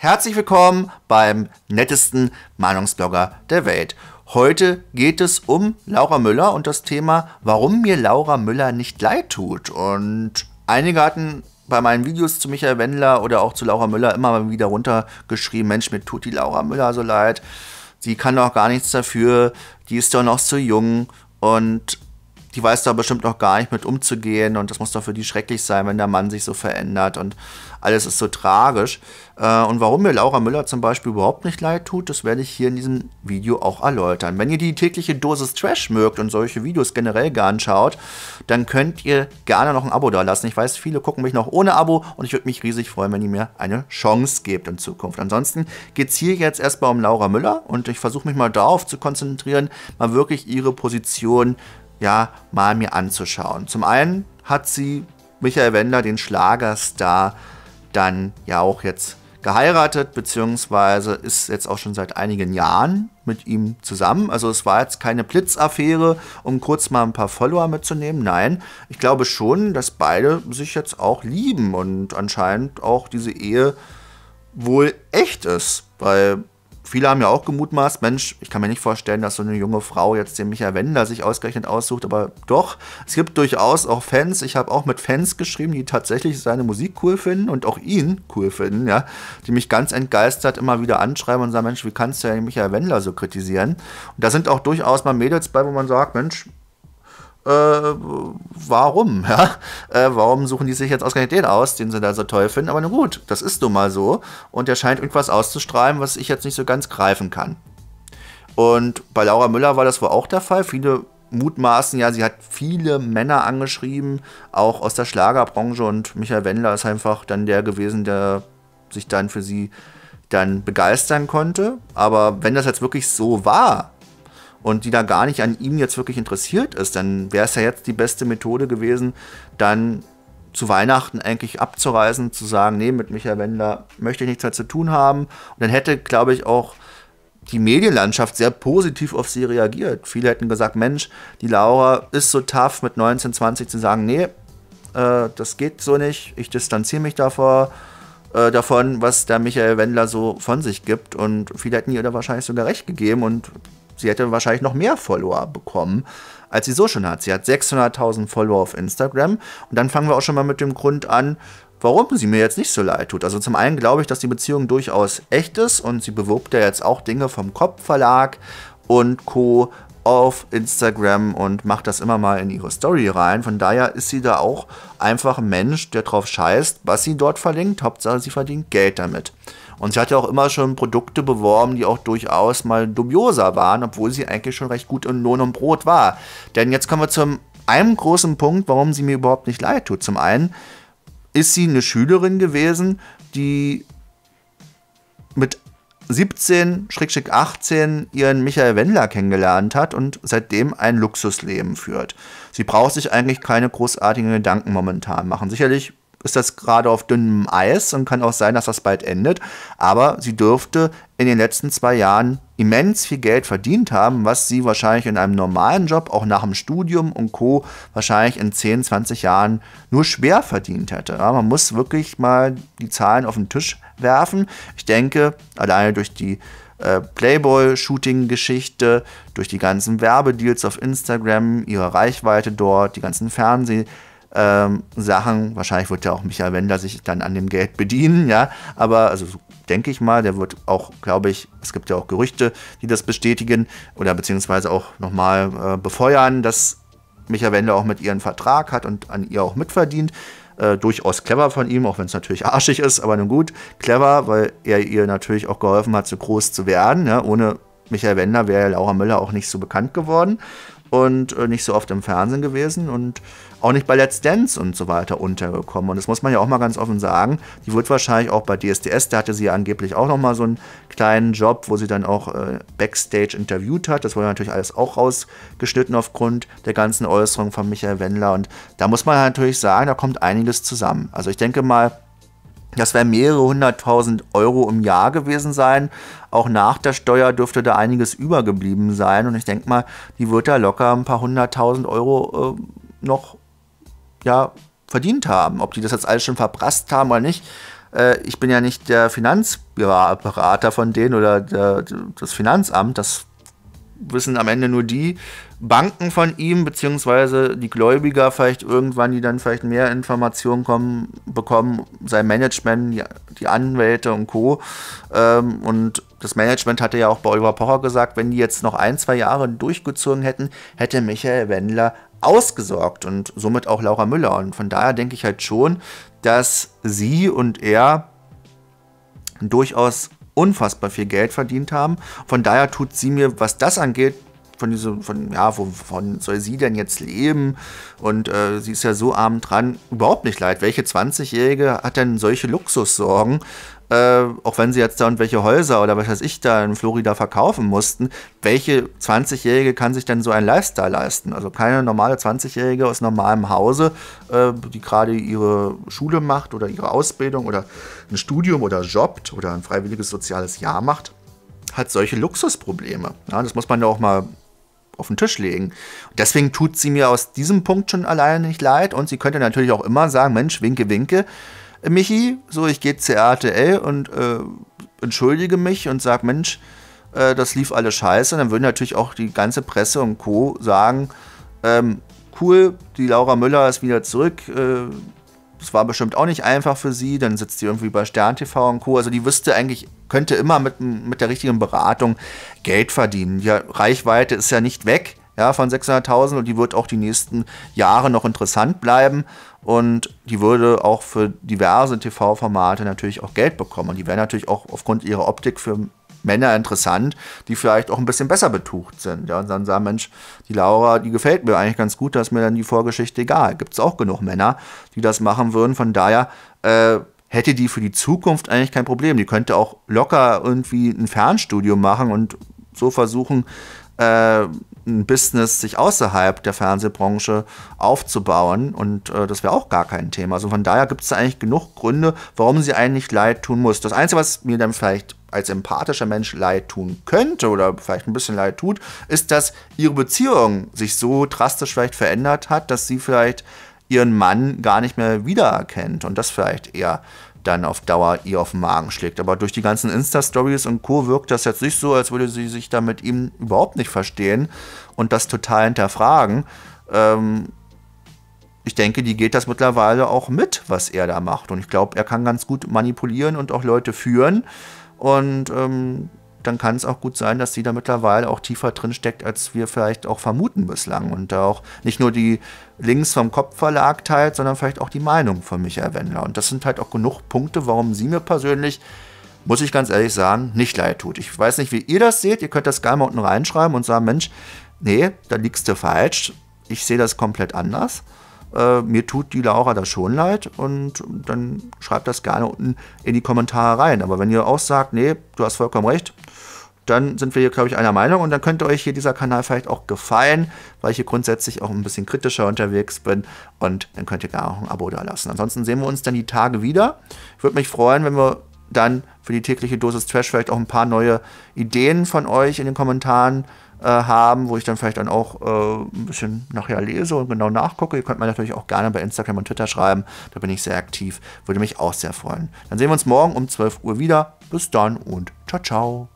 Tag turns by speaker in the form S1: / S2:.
S1: Herzlich willkommen beim nettesten Meinungsblogger der Welt. Heute geht es um Laura Müller und das Thema, warum mir Laura Müller nicht leid tut. Und einige hatten bei meinen Videos zu Michael Wendler oder auch zu Laura Müller immer mal wieder runtergeschrieben, Mensch, mir tut die Laura Müller so leid. Sie kann doch gar nichts dafür, die ist doch noch zu jung. Und die weiß da bestimmt noch gar nicht mit umzugehen und das muss doch für die schrecklich sein, wenn der Mann sich so verändert und alles ist so tragisch. Äh, und warum mir Laura Müller zum Beispiel überhaupt nicht leid tut, das werde ich hier in diesem Video auch erläutern. Wenn ihr die tägliche Dosis Trash mögt und solche Videos generell gern anschaut, dann könnt ihr gerne noch ein Abo da lassen. Ich weiß, viele gucken mich noch ohne Abo und ich würde mich riesig freuen, wenn ihr mir eine Chance gebt in Zukunft. Ansonsten geht es hier jetzt erstmal um Laura Müller und ich versuche mich mal darauf zu konzentrieren, mal wirklich ihre Position ja, mal mir anzuschauen. Zum einen hat sie Michael Wender, den Schlagerstar, dann ja auch jetzt geheiratet, beziehungsweise ist jetzt auch schon seit einigen Jahren mit ihm zusammen. Also es war jetzt keine Blitzaffäre, um kurz mal ein paar Follower mitzunehmen. Nein, ich glaube schon, dass beide sich jetzt auch lieben und anscheinend auch diese Ehe wohl echt ist, weil viele haben ja auch gemutmaßt, Mensch, ich kann mir nicht vorstellen, dass so eine junge Frau jetzt den Michael Wender sich ausgerechnet aussucht, aber doch, es gibt durchaus auch Fans, ich habe auch mit Fans geschrieben, die tatsächlich seine Musik cool finden und auch ihn cool finden, ja, die mich ganz entgeistert immer wieder anschreiben und sagen, Mensch, wie kannst du ja den Michael Wendler so kritisieren? Und da sind auch durchaus mal Mädels bei, wo man sagt, Mensch, äh, warum? Ja? Äh, warum suchen die sich jetzt ausgerechnet den aus, den sie da so toll finden? Aber nun gut, das ist nun mal so. Und der scheint irgendwas auszustrahlen, was ich jetzt nicht so ganz greifen kann. Und bei Laura Müller war das wohl auch der Fall. Viele mutmaßen, ja, sie hat viele Männer angeschrieben, auch aus der Schlagerbranche. Und Michael Wendler ist einfach dann der gewesen, der sich dann für sie dann begeistern konnte. Aber wenn das jetzt wirklich so war, und die da gar nicht an ihm jetzt wirklich interessiert ist, dann wäre es ja jetzt die beste Methode gewesen, dann zu Weihnachten eigentlich abzureisen, zu sagen, nee, mit Michael Wendler möchte ich nichts mehr zu tun haben. Und dann hätte, glaube ich, auch die Medienlandschaft sehr positiv auf sie reagiert. Viele hätten gesagt, Mensch, die Laura ist so tough mit 19, 20 zu sagen, nee, äh, das geht so nicht, ich distanziere mich davor, äh, davon, was der Michael Wendler so von sich gibt. Und viele hätten ihr da wahrscheinlich sogar recht gegeben und sie hätte wahrscheinlich noch mehr Follower bekommen, als sie so schon hat. Sie hat 600.000 Follower auf Instagram. Und dann fangen wir auch schon mal mit dem Grund an, warum sie mir jetzt nicht so leid tut. Also zum einen glaube ich, dass die Beziehung durchaus echt ist und sie bewirbt ja jetzt auch Dinge vom Kopfverlag und Co auf Instagram und macht das immer mal in ihre Story rein. Von daher ist sie da auch einfach ein Mensch, der drauf scheißt, was sie dort verlinkt. Hauptsache, sie verdient Geld damit. Und sie hat ja auch immer schon Produkte beworben, die auch durchaus mal dubioser waren, obwohl sie eigentlich schon recht gut in Lohn und Brot war. Denn jetzt kommen wir zum einem großen Punkt, warum sie mir überhaupt nicht leid tut. Zum einen ist sie eine Schülerin gewesen, die mit 17-18 ihren Michael Wendler kennengelernt hat und seitdem ein Luxusleben führt. Sie braucht sich eigentlich keine großartigen Gedanken momentan machen. Sicherlich ist das gerade auf dünnem Eis und kann auch sein, dass das bald endet. Aber sie dürfte in den letzten zwei Jahren immens viel Geld verdient haben, was sie wahrscheinlich in einem normalen Job, auch nach dem Studium und Co., wahrscheinlich in 10, 20 Jahren nur schwer verdient hätte. Ja, man muss wirklich mal die Zahlen auf den Tisch werfen. Ich denke, alleine durch die äh, Playboy-Shooting-Geschichte, durch die ganzen Werbedeals auf Instagram, ihre Reichweite dort, die ganzen Fernseh- ähm, Sachen. Wahrscheinlich wird ja auch Michael Wender sich dann an dem Geld bedienen, ja. Aber also denke ich mal, der wird auch, glaube ich, es gibt ja auch Gerüchte, die das bestätigen oder beziehungsweise auch nochmal äh, befeuern, dass Michael Wender auch mit ihren Vertrag hat und an ihr auch mitverdient. Äh, durchaus clever von ihm, auch wenn es natürlich arschig ist, aber nun gut, clever, weil er ihr natürlich auch geholfen hat, so groß zu werden. Ja? Ohne Michael Wender wäre Laura Müller auch nicht so bekannt geworden und äh, nicht so oft im Fernsehen gewesen und auch nicht bei Let's Dance und so weiter untergekommen. Und das muss man ja auch mal ganz offen sagen. Die wird wahrscheinlich auch bei DSDS, da hatte sie ja angeblich auch nochmal so einen kleinen Job, wo sie dann auch äh, Backstage interviewt hat. Das wurde natürlich alles auch rausgeschnitten aufgrund der ganzen Äußerungen von Michael Wendler. Und da muss man natürlich sagen, da kommt einiges zusammen. Also ich denke mal, das wären mehrere hunderttausend Euro im Jahr gewesen sein. Auch nach der Steuer dürfte da einiges übergeblieben sein. Und ich denke mal, die wird da locker ein paar hunderttausend Euro äh, noch ja, verdient haben. Ob die das jetzt alles schon verprasst haben oder nicht, äh, ich bin ja nicht der Finanzberater von denen oder der, das Finanzamt, das wissen am Ende nur die Banken von ihm, beziehungsweise die Gläubiger vielleicht irgendwann, die dann vielleicht mehr Informationen kommen, bekommen, sein Management, die, die Anwälte und Co. Ähm, und das Management hatte ja auch bei Oliver Pocher gesagt, wenn die jetzt noch ein, zwei Jahre durchgezogen hätten, hätte Michael Wendler ausgesorgt und somit auch Laura Müller. Und von daher denke ich halt schon, dass sie und er durchaus unfassbar viel Geld verdient haben. Von daher tut sie mir, was das angeht, von diesem, von, ja, wovon soll sie denn jetzt leben? Und äh, sie ist ja so arm dran. Überhaupt nicht leid. Welche 20-Jährige hat denn solche Luxussorgen? Äh, auch wenn sie jetzt da und welche Häuser oder was weiß ich da in Florida verkaufen mussten, welche 20-Jährige kann sich denn so ein Lifestyle leisten? Also keine normale 20-Jährige aus normalem Hause, äh, die gerade ihre Schule macht oder ihre Ausbildung oder ein Studium oder jobbt oder ein freiwilliges soziales Jahr macht, hat solche Luxusprobleme. Ja, das muss man ja auch mal auf den Tisch legen. Deswegen tut sie mir aus diesem Punkt schon alleine nicht leid und sie könnte natürlich auch immer sagen, Mensch, winke, winke, äh, Michi, so ich gehe CRTL und äh, entschuldige mich und sage, Mensch, äh, das lief alles scheiße. Und dann würden natürlich auch die ganze Presse und Co. sagen, ähm, cool, die Laura Müller ist wieder zurück, äh, das war bestimmt auch nicht einfach für sie, dann sitzt sie irgendwie bei Stern TV und Co. Also die wüsste eigentlich könnte immer mit, mit der richtigen Beratung Geld verdienen. Die Reichweite ist ja nicht weg ja, von 600.000 und die wird auch die nächsten Jahre noch interessant bleiben und die würde auch für diverse TV-Formate natürlich auch Geld bekommen und die wäre natürlich auch aufgrund ihrer Optik für Männer interessant, die vielleicht auch ein bisschen besser betucht sind. Ja, und dann sagen, Mensch, die Laura, die gefällt mir eigentlich ganz gut, da ist mir dann die Vorgeschichte egal. Gibt es auch genug Männer, die das machen würden. Von daher äh, hätte die für die Zukunft eigentlich kein Problem. Die könnte auch locker irgendwie ein Fernstudium machen und so versuchen, äh, ein Business sich außerhalb der Fernsehbranche aufzubauen. Und äh, das wäre auch gar kein Thema. Also von daher gibt es da eigentlich genug Gründe, warum sie eigentlich leid tun muss. Das Einzige, was mir dann vielleicht als empathischer Mensch leid tun könnte oder vielleicht ein bisschen leid tut, ist, dass ihre Beziehung sich so drastisch vielleicht verändert hat, dass sie vielleicht ihren Mann gar nicht mehr wiedererkennt und das vielleicht eher dann auf Dauer ihr auf den Magen schlägt. Aber durch die ganzen Insta-Stories und Co. wirkt das jetzt nicht so, als würde sie sich da mit ihm überhaupt nicht verstehen und das total hinterfragen. Ähm, ich denke, die geht das mittlerweile auch mit, was er da macht. Und ich glaube, er kann ganz gut manipulieren und auch Leute führen. Und ähm, dann kann es auch gut sein, dass sie da mittlerweile auch tiefer drin steckt, als wir vielleicht auch vermuten bislang. Und auch nicht nur die Links vom Kopfverlag teilt, sondern vielleicht auch die Meinung von Michael Wendler. Und das sind halt auch genug Punkte, warum sie mir persönlich muss ich ganz ehrlich sagen, nicht leid tut. Ich weiß nicht, wie ihr das seht. Ihr könnt das gerne mal unten reinschreiben und sagen, Mensch, nee, da liegst du falsch. Ich sehe das komplett anders äh, mir tut die Laura da schon leid und dann schreibt das gerne unten in die Kommentare rein. Aber wenn ihr auch sagt, nee, du hast vollkommen recht, dann sind wir hier, glaube ich, einer Meinung und dann könnte euch hier dieser Kanal vielleicht auch gefallen, weil ich hier grundsätzlich auch ein bisschen kritischer unterwegs bin und dann könnt ihr gerne auch ein Abo da lassen. Ansonsten sehen wir uns dann die Tage wieder. Ich würde mich freuen, wenn wir dann für die tägliche Dosis Trash vielleicht auch ein paar neue Ideen von euch in den Kommentaren äh, haben, wo ich dann vielleicht dann auch äh, ein bisschen nachher lese und genau nachgucke. Ihr könnt mir natürlich auch gerne bei Instagram und Twitter schreiben. Da bin ich sehr aktiv. Würde mich auch sehr freuen. Dann sehen wir uns morgen um 12 Uhr wieder. Bis dann und ciao, ciao.